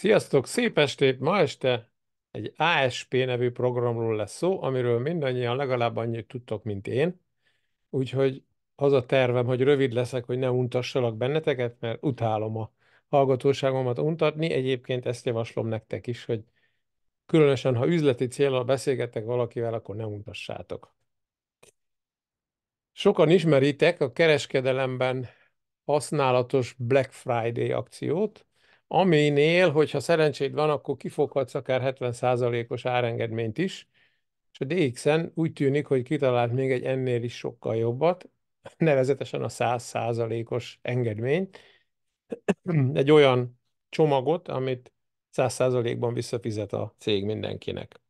Sziasztok, szép estét! Ma este egy ASP nevű programról lesz szó, amiről mindannyian legalább annyit tudtok, mint én. Úgyhogy az a tervem, hogy rövid leszek, hogy ne untassalak benneteket, mert utálom a hallgatóságomat untatni. Egyébként ezt javaslom nektek is, hogy különösen, ha üzleti célral beszélgetek valakivel, akkor ne untassátok. Sokan ismeritek a kereskedelemben használatos Black Friday akciót, aminél, hogyha szerencséd van, akkor kifoghatsz akár 70%-os árengedményt is, és a DX-en úgy tűnik, hogy kitalált még egy ennél is sokkal jobbat, nevezetesen a 100%-os engedményt, egy olyan csomagot, amit 100%-ban visszafizet a cég mindenkinek.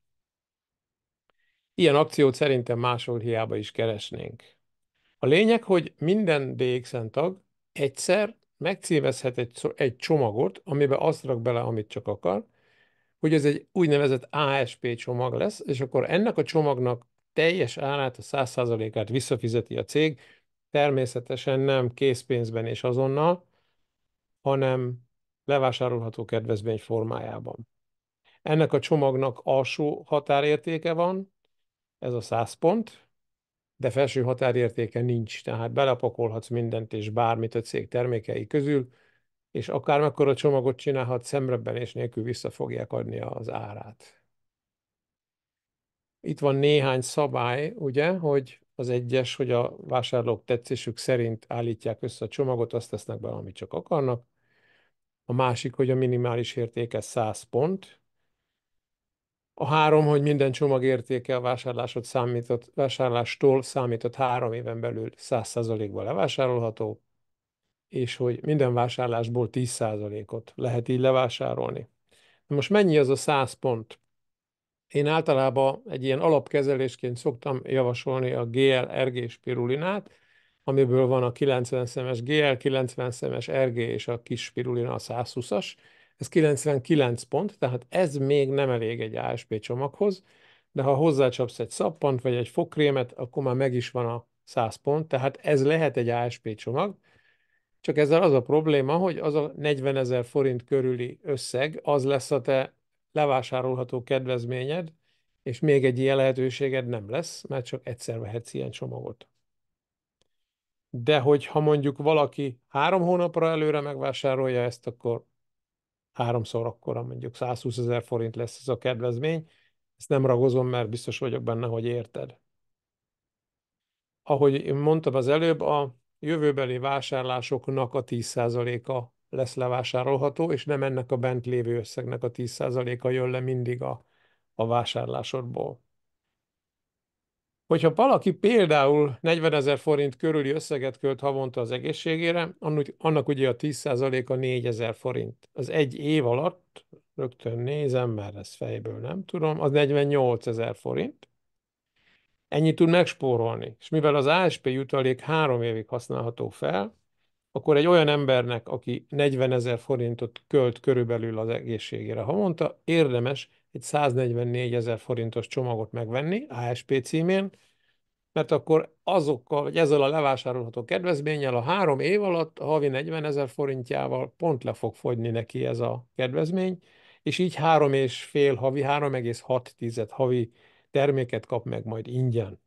Ilyen akciót szerintem máshol hiába is keresnénk. A lényeg, hogy minden DX-en tag egyszer megcívezhet egy, egy csomagot, amiben azt rak bele, amit csak akar, hogy ez egy úgynevezett ASP csomag lesz, és akkor ennek a csomagnak teljes árát, a 100%-át visszafizeti a cég, természetesen nem készpénzben és azonnal, hanem levásárolható kedvezmény formájában. Ennek a csomagnak alsó határértéke van, ez a 100 pont, de felső határértéke nincs, tehát belepakolhatsz mindent és bármit a cég termékei közül, és akár a csomagot csinálhat, és nélkül vissza fogják adni az árát. Itt van néhány szabály, ugye, hogy az egyes, hogy a vásárlók tetszésük szerint állítják össze a csomagot, azt tesznek be, amit csak akarnak. A másik, hogy a minimális értéke 100 pont, a három, hogy minden csomag értéke a vásárlásod számított, vásárlástól számított három éven belül 100%-ban levásárolható, és hogy minden vásárlásból 10%-ot lehet így levásárolni. Na most mennyi az a 100 pont? Én általában egy ilyen alapkezelésként szoktam javasolni a GL, RG spirulinát, amiből van a 90 szemes GL, 90 szemes RG és a kis spirulina a 120-as, ez 99 pont, tehát ez még nem elég egy ASP csomaghoz, de ha hozzácsapsz egy szappant vagy egy fogkrémet, akkor már meg is van a 100 pont, tehát ez lehet egy ASP csomag, csak ezzel az a probléma, hogy az a 40 ezer forint körüli összeg, az lesz a te levásárolható kedvezményed, és még egy ilyen lehetőséged nem lesz, mert csak egyszer vehetsz ilyen csomagot. De hogyha mondjuk valaki három hónapra előre megvásárolja ezt, akkor háromszor akkora, mondjuk 120 ezer forint lesz ez a kedvezmény. Ezt nem ragozom, mert biztos vagyok benne, hogy érted. Ahogy én mondtam az előbb, a jövőbeli vásárlásoknak a 10%-a lesz levásárolható, és nem ennek a bent lévő összegnek a 10%-a jön le mindig a, a vásárlásodból. Hogyha valaki például 40 ezer forint körüli összeget költ havonta az egészségére, annak ugye a 10%-a 4 ezer forint. Az egy év alatt, rögtön nézem, mert ez fejből nem tudom, az 48 ezer forint. Ennyit tud megspórolni. És mivel az ASP jutalék három évig használható fel, akkor egy olyan embernek, aki 40 ezer forintot költ körülbelül az egészségére havonta, érdemes egy 144 ezer forintos csomagot megvenni ASP címén, mert akkor azokkal, vagy ezzel a levásárolható kedvezménnyel a három év alatt a havi 40 ezer forintjával pont le fog fogyni neki ez a kedvezmény, és így három és fél havi, 3,6 havi terméket kap meg majd ingyen.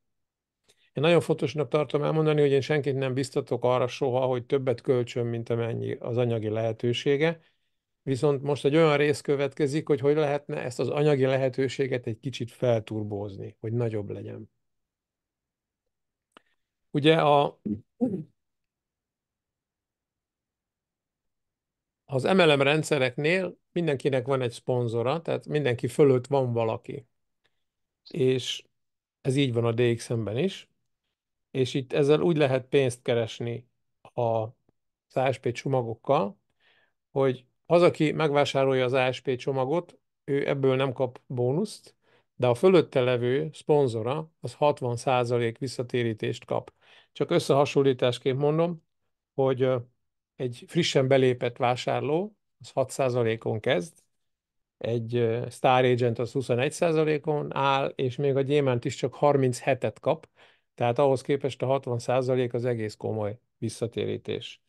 Én nagyon fontosnak tartom elmondani, hogy én senkit nem biztatok arra soha, hogy többet költsön, mint amennyi az anyagi lehetősége, Viszont most egy olyan rész következik, hogy hogy lehetne ezt az anyagi lehetőséget egy kicsit felturbózni, hogy nagyobb legyen. Ugye a, az MLM rendszereknél mindenkinek van egy szponzora, tehát mindenki fölött van valaki. És ez így van a DXM-ben is. És itt ezzel úgy lehet pénzt keresni a az ASP csomagokkal, hogy az, aki megvásárolja az ASP csomagot, ő ebből nem kap bónuszt, de a fölötte levő szponzora az 60% visszatérítést kap. Csak összehasonlításként mondom, hogy egy frissen belépett vásárló az 6%-on kezd, egy Star Agent az 21%-on áll, és még a gyémánt is csak 37-et kap, tehát ahhoz képest a 60% az egész komoly visszatérítés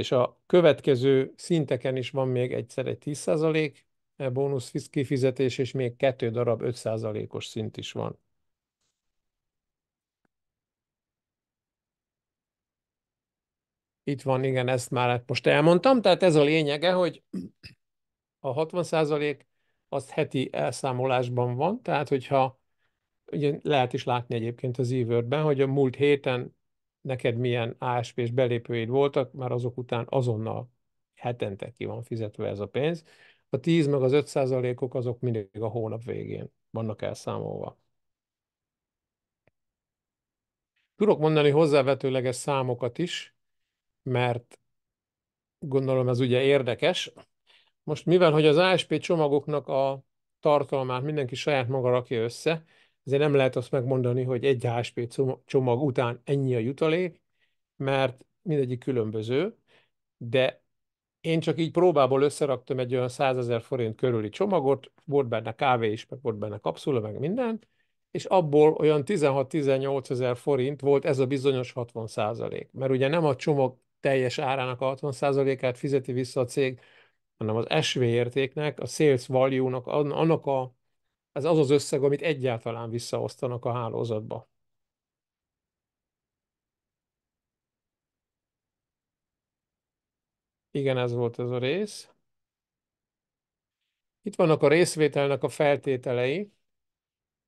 és a következő szinteken is van még egyszer egy 10% e bónusz kifizetés, és még kettő darab 5%-os szint is van. Itt van, igen, ezt már hát most elmondtam, tehát ez a lényege, hogy a 60% az heti elszámolásban van, tehát hogyha ugye lehet is látni egyébként az e hogy a múlt héten neked milyen ASP-s belépőid voltak, már azok után azonnal hetente ki van fizetve ez a pénz. A 10 meg az 5 százalékok azok mindig a hónap végén vannak elszámolva. Tudok mondani hozzávetőleges számokat is, mert gondolom ez ugye érdekes. Most mivel, hogy az ASP csomagoknak a tartalmát mindenki saját maga rakja össze, Azért nem lehet azt megmondani, hogy egy HSP csomag után ennyi a jutalék, mert mindegyik különböző, de én csak így próbából összeraktam egy olyan 100 ezer forint körüli csomagot, volt benne kávé is, meg volt benne kapszula, meg minden, és abból olyan 16-18 ezer forint volt ez a bizonyos 60 százalék. Mert ugye nem a csomag teljes árának a 60 százalékát fizeti vissza a cég, hanem az SV értéknek, a sales value-nak, annak a ez az az összeg, amit egyáltalán visszaosztanak a hálózatba. Igen, ez volt ez a rész. Itt vannak a részvételnek a feltételei.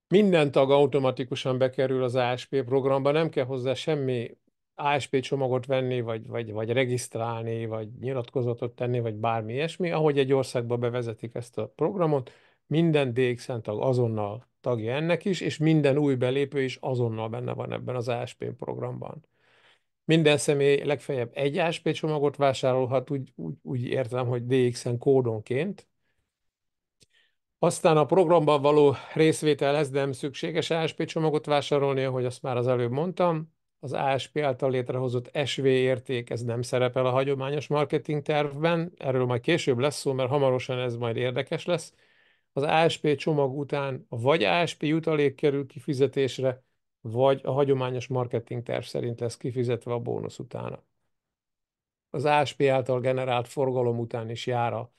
Minden tag automatikusan bekerül az ASP programba, nem kell hozzá semmi ASP csomagot venni, vagy, vagy, vagy regisztrálni, vagy nyilatkozatot tenni, vagy bármi ilyesmi. Ahogy egy országba bevezetik ezt a programot, minden DXN tag azonnal tagja ennek is, és minden új belépő is azonnal benne van ebben az ASP programban. Minden személy legfeljebb egy ASP csomagot vásárolhat, úgy, úgy, úgy értem, hogy DXN kódonként. Aztán a programban való részvételhez nem szükséges ASP csomagot vásárolni, ahogy azt már az előbb mondtam. Az ASP által létrehozott SV érték, ez nem szerepel a hagyományos marketing tervben, erről majd később lesz szó, mert hamarosan ez majd érdekes lesz az ASP csomag után vagy ASP jutalék kerül kifizetésre, vagy a hagyományos marketing terv szerint lesz kifizetve a bónusz utána. Az ASP által generált forgalom után is jár a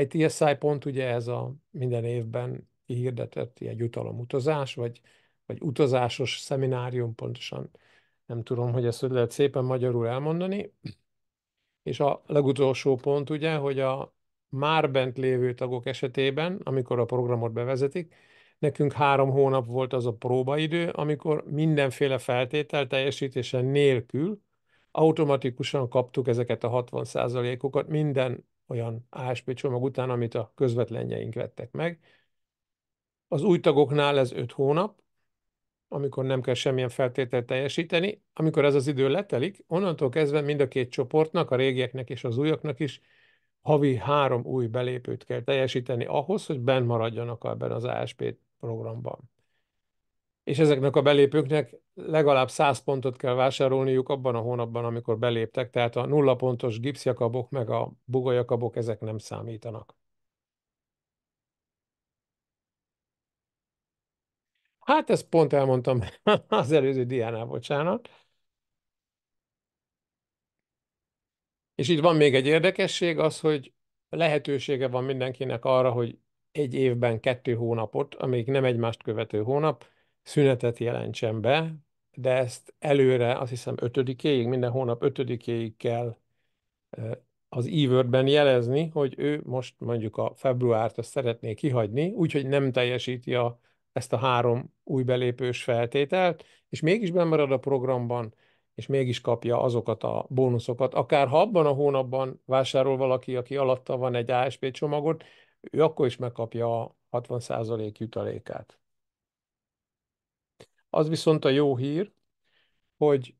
ITSI pont, ugye ez a minden évben kihirdetett ilyen jutalomutazás, vagy, vagy utazásos szeminárium pontosan. Nem tudom, hogy ezt lehet szépen magyarul elmondani. És a legutolsó pont ugye, hogy a már bent lévő tagok esetében, amikor a programot bevezetik, nekünk három hónap volt az a próbaidő, amikor mindenféle feltétel teljesítése nélkül automatikusan kaptuk ezeket a 60%-okat minden olyan ASP csomag után, amit a közvetlenjeink vettek meg. Az új tagoknál ez 5 hónap, amikor nem kell semmilyen feltételt teljesíteni. Amikor ez az idő letelik, onnantól kezdve mind a két csoportnak, a régieknek és az újaknak is havi három új belépőt kell teljesíteni ahhoz, hogy benn maradjanak ebben az ASP programban. És ezeknek a belépőknek legalább 100 pontot kell vásárolniuk abban a hónapban, amikor beléptek, tehát a nulla pontos gipszjakabok meg a bugajakabok, ezek nem számítanak. Hát ezt pont elmondtam az előző diánál, bocsánat. És itt van még egy érdekesség, az, hogy lehetősége van mindenkinek arra, hogy egy évben kettő hónapot, amíg nem egymást követő hónap, szünetet jelentsen be, de ezt előre, azt hiszem ötödikéig, minden hónap ötödikéig kell az e jelezni, hogy ő most mondjuk a februárt azt szeretné kihagyni, úgyhogy nem teljesíti a, ezt a három új belépős feltételt, és mégis bemarad a programban, és mégis kapja azokat a bónuszokat. Akár ha abban a hónapban vásárol valaki, aki alatta van egy ASP csomagot, ő akkor is megkapja a 60% jutalékát. Az viszont a jó hír, hogy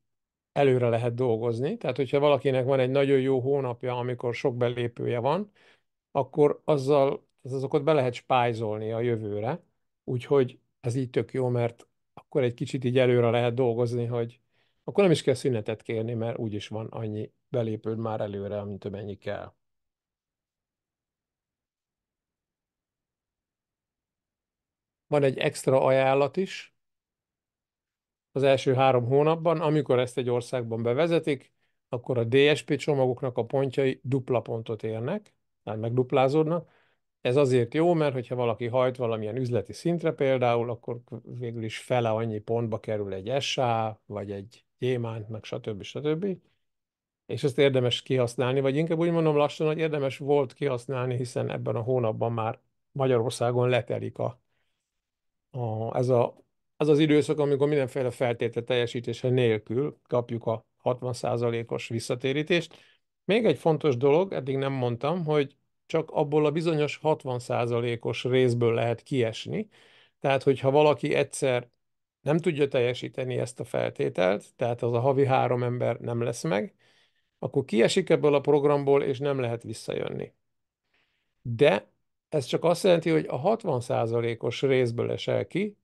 előre lehet dolgozni, tehát hogyha valakinek van egy nagyon jó hónapja, amikor sok belépője van, akkor azzal azokat be lehet spájzolni a jövőre, úgyhogy ez így tök jó, mert akkor egy kicsit így előre lehet dolgozni, hogy akkor nem is kell szünetet kérni, mert úgyis van annyi belépőd már előre, amint amennyi kell. Van egy extra ajánlat is az első három hónapban, amikor ezt egy országban bevezetik, akkor a DSP csomagoknak a pontjai dupla pontot érnek, tehát megduplázódnak. Ez azért jó, mert hogyha valaki hajt valamilyen üzleti szintre például, akkor végül is fele annyi pontba kerül egy SA, vagy egy gyémánt, meg stb. stb. És ezt érdemes kihasználni, vagy inkább úgy mondom lassan, hogy érdemes volt kihasználni, hiszen ebben a hónapban már Magyarországon letelik a, a, ez, a, ez az időszak, amikor mindenféle feltétel teljesítése nélkül kapjuk a 60%-os visszatérítést. Még egy fontos dolog, eddig nem mondtam, hogy csak abból a bizonyos 60%-os részből lehet kiesni. Tehát, hogyha valaki egyszer nem tudja teljesíteni ezt a feltételt, tehát az a havi három ember nem lesz meg, akkor kiesik ebből a programból, és nem lehet visszajönni. De ez csak azt jelenti, hogy a 60%-os részből esel ki,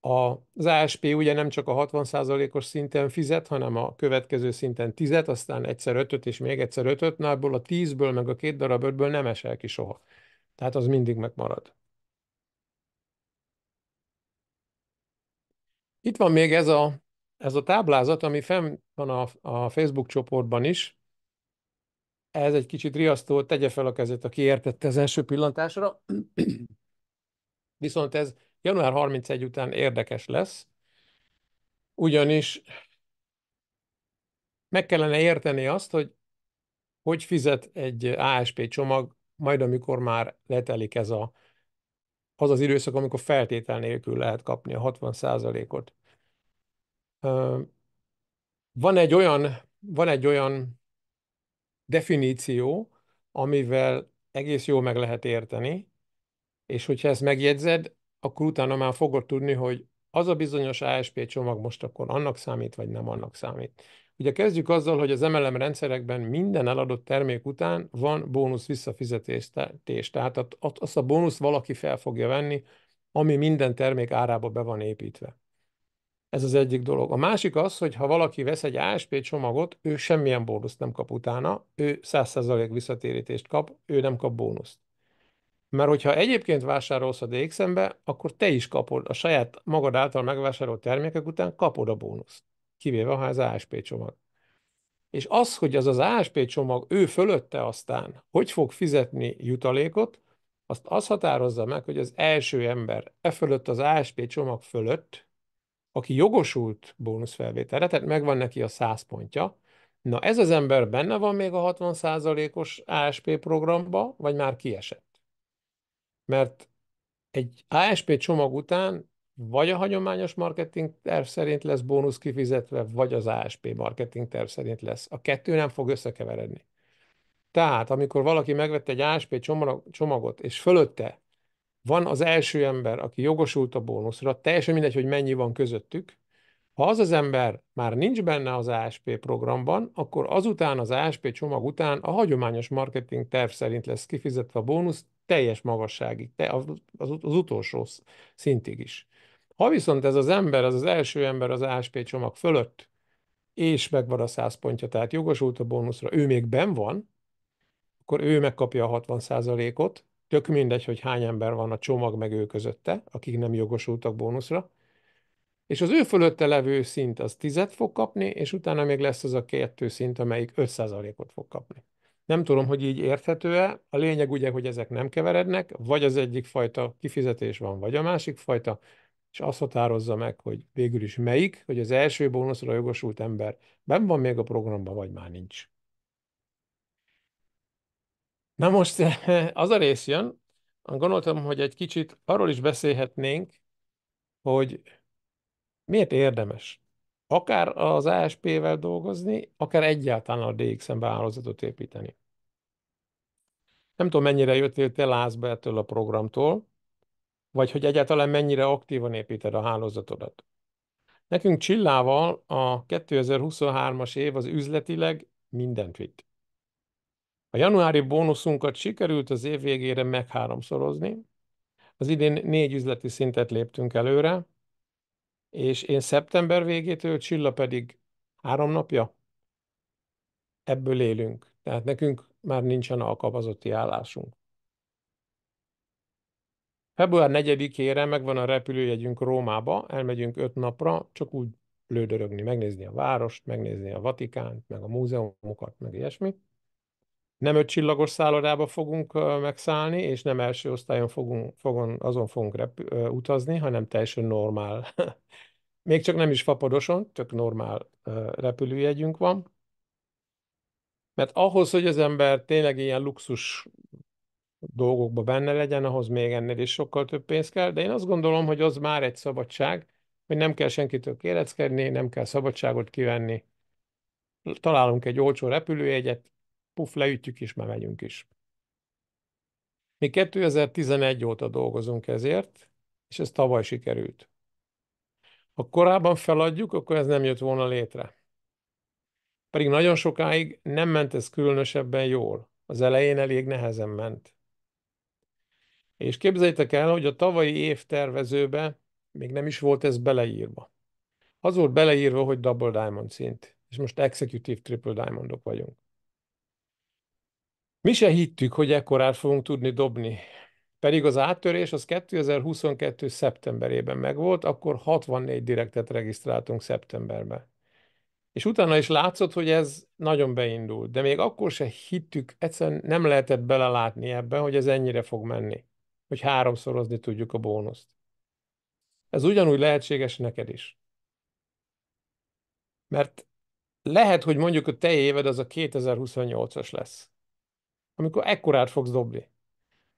az ASP ugye nem csak a 60%-os szinten fizet, hanem a következő szinten 10 aztán egyszer 5 és még egyszer 5 na ebből a 10-ből, meg a két darab 5 nem esel ki soha. Tehát az mindig megmarad. Itt van még ez a, ez a táblázat, ami fenn van a, a Facebook csoportban is. Ez egy kicsit riasztó, tegye fel a kezét, aki értette az első pillantásra. Viszont ez január 31 után érdekes lesz, ugyanis meg kellene érteni azt, hogy hogy fizet egy ASP csomag, majd amikor már letelik ez a az az időszak, amikor feltétel nélkül lehet kapni a 60%-ot. Van egy olyan, van egy olyan definíció, amivel egész jól meg lehet érteni, és hogyha ezt megjegyzed, akkor utána már fogod tudni, hogy az a bizonyos ASP csomag most akkor annak számít, vagy nem annak számít. Ugye kezdjük azzal, hogy az MLM rendszerekben minden eladott termék után van bónusz visszafizetés, tehát azt a bónusz valaki fel fogja venni, ami minden termék árába be van építve. Ez az egyik dolog. A másik az, hogy ha valaki vesz egy ASP csomagot, ő semmilyen bónuszt nem kap utána, ő 100% visszatérítést kap, ő nem kap bónuszt. Mert hogyha egyébként vásárolsz a DXM-be, akkor te is kapod a saját magad által megvásárolt termékek után kapod a bónuszt kivéve ha ez ASP csomag. És az, hogy az az ASP csomag ő fölötte aztán hogy fog fizetni jutalékot, azt az határozza meg, hogy az első ember e fölött az ASP csomag fölött, aki jogosult bónuszfelvételre, tehát megvan neki a 100 pontja, na ez az ember benne van még a 60%-os ASP programba, vagy már kiesett? Mert egy ASP csomag után vagy a hagyományos marketing terv szerint lesz bónusz kifizetve, vagy az ASP marketing terv szerint lesz. A kettő nem fog összekeveredni. Tehát, amikor valaki megvette egy ASP csomagot, és fölötte van az első ember, aki jogosult a bónuszra, teljesen mindegy, hogy mennyi van közöttük, ha az az ember már nincs benne az ASP programban, akkor azután az ASP csomag után a hagyományos marketing terv szerint lesz kifizetve a bónusz teljes magasságig, az, az utolsó szintig is. Ha viszont ez az ember, ez az első ember az ASP csomag fölött, és megvan a 100 pontja, tehát jogosult a bónuszra, ő még ben van, akkor ő megkapja a 60%-ot, tök mindegy, hogy hány ember van a csomag meg ő közötte, akik nem jogosultak bónuszra, és az ő fölötte levő szint az 10 fog kapni, és utána még lesz az a kettő szint, amelyik 5%-ot fog kapni. Nem tudom, hogy így érthető-e. A lényeg ugye, hogy ezek nem keverednek, vagy az egyik fajta kifizetés van, vagy a másik fajta és azt határozza meg, hogy végül is melyik, hogy az első bónuszra jogosult ember ben van még a programban, vagy már nincs. Na most az a rész jön, gondoltam, hogy egy kicsit arról is beszélhetnénk, hogy miért érdemes akár az ASP-vel dolgozni, akár egyáltalán a DXM hálózatot építeni. Nem tudom, mennyire jöttél te lázba ettől a programtól, vagy hogy egyáltalán mennyire aktívan építed a hálózatodat. Nekünk Csillával a 2023-as év az üzletileg mindent vitt. A januári bónuszunkat sikerült az év végére megháromszorozni. Az idén négy üzleti szintet léptünk előre, és én szeptember végétől, Csilla pedig három napja. Ebből élünk. Tehát nekünk már nincsen alkalmazotti állásunk. Február 4-ére megvan a repülőjegyünk Rómába, elmegyünk öt napra, csak úgy lődörögni, megnézni a várost, megnézni a Vatikánt, meg a múzeumokat, meg ilyesmi. Nem öt csillagos szállodába fogunk megszállni, és nem első osztályon fogunk, fogon, azon fogunk rep- utazni, hanem teljesen normál. Még csak nem is fapadoson, csak normál repülőjegyünk van. Mert ahhoz, hogy az ember tényleg ilyen luxus dolgokba benne legyen, ahhoz még ennél is sokkal több pénz kell, de én azt gondolom, hogy az már egy szabadság, hogy nem kell senkitől kéreckedni, nem kell szabadságot kivenni. Találunk egy olcsó repülőjegyet, puf, leütjük és már megyünk is. Mi 2011 óta dolgozunk ezért, és ez tavaly sikerült. Ha korábban feladjuk, akkor ez nem jött volna létre. Pedig nagyon sokáig nem ment ez különösebben jól. Az elején elég nehezen ment. És képzeljétek el, hogy a tavalyi év tervezőbe még nem is volt ez beleírva. Az volt beleírva, hogy Double Diamond szint, és most Executive Triple Diamondok vagyunk. Mi se hittük, hogy ekkorát fogunk tudni dobni. Pedig az áttörés az 2022. szeptemberében megvolt, akkor 64 direktet regisztráltunk szeptemberben. És utána is látszott, hogy ez nagyon beindult, de még akkor se hittük, egyszerűen nem lehetett belelátni ebben, hogy ez ennyire fog menni hogy háromszorozni tudjuk a bónuszt. Ez ugyanúgy lehetséges neked is. Mert lehet, hogy mondjuk a te éved az a 2028-as lesz, amikor ekkorát fogsz dobni.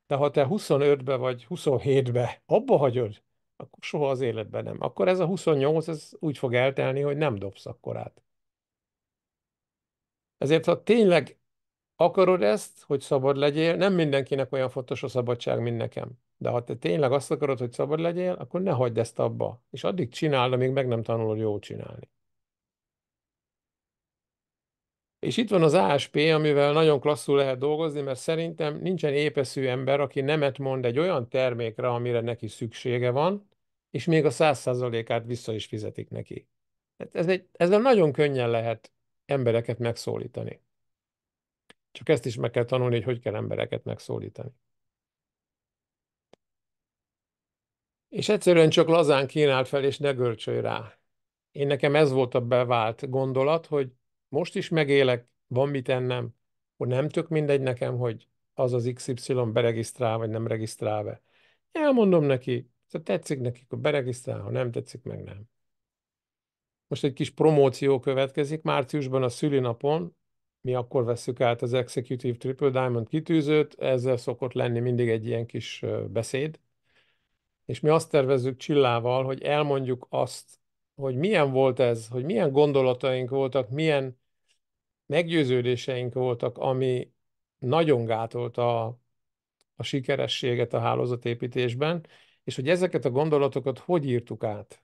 De ha te 25-be vagy 27-be abba hagyod, akkor soha az életben nem. Akkor ez a 28, ez úgy fog eltelni, hogy nem dobsz akkorát. Ezért, ha tényleg akarod ezt, hogy szabad legyél, nem mindenkinek olyan fontos a szabadság, mint nekem. De ha te tényleg azt akarod, hogy szabad legyél, akkor ne hagyd ezt abba. És addig csináld, amíg meg nem tanulod jól csinálni. És itt van az ASP, amivel nagyon klasszul lehet dolgozni, mert szerintem nincsen épeszű ember, aki nemet mond egy olyan termékre, amire neki szüksége van, és még a száz százalékát vissza is fizetik neki. Hát ez egy, ezzel nagyon könnyen lehet embereket megszólítani. Csak ezt is meg kell tanulni, hogy hogy kell embereket megszólítani. És egyszerűen csak lazán kínált fel, és ne görcsölj rá. Én nekem ez volt a bevált gondolat, hogy most is megélek, van mit ennem, hogy nem tök mindegy nekem, hogy az az XY beregisztrál, vagy nem regisztrál be. Elmondom neki, ha tetszik neki, akkor beregisztrál, ha nem tetszik, meg nem. Most egy kis promóció következik. Márciusban a szülinapon mi akkor veszük át az Executive Triple Diamond kitűzőt, ezzel szokott lenni mindig egy ilyen kis beszéd, és mi azt tervezzük Csillával, hogy elmondjuk azt, hogy milyen volt ez, hogy milyen gondolataink voltak, milyen meggyőződéseink voltak, ami nagyon gátolta a, a sikerességet a hálózatépítésben, és hogy ezeket a gondolatokat hogy írtuk át.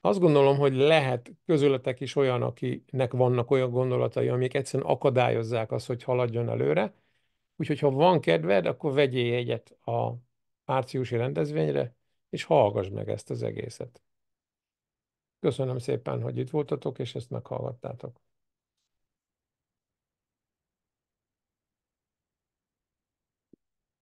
Azt gondolom, hogy lehet közületek is olyan, akinek vannak olyan gondolatai, amik egyszerűen akadályozzák azt, hogy haladjon előre. Úgyhogy ha van kedved, akkor vegyél egyet a márciusi rendezvényre, és hallgass meg ezt az egészet. Köszönöm szépen, hogy itt voltatok, és ezt meghallgattátok.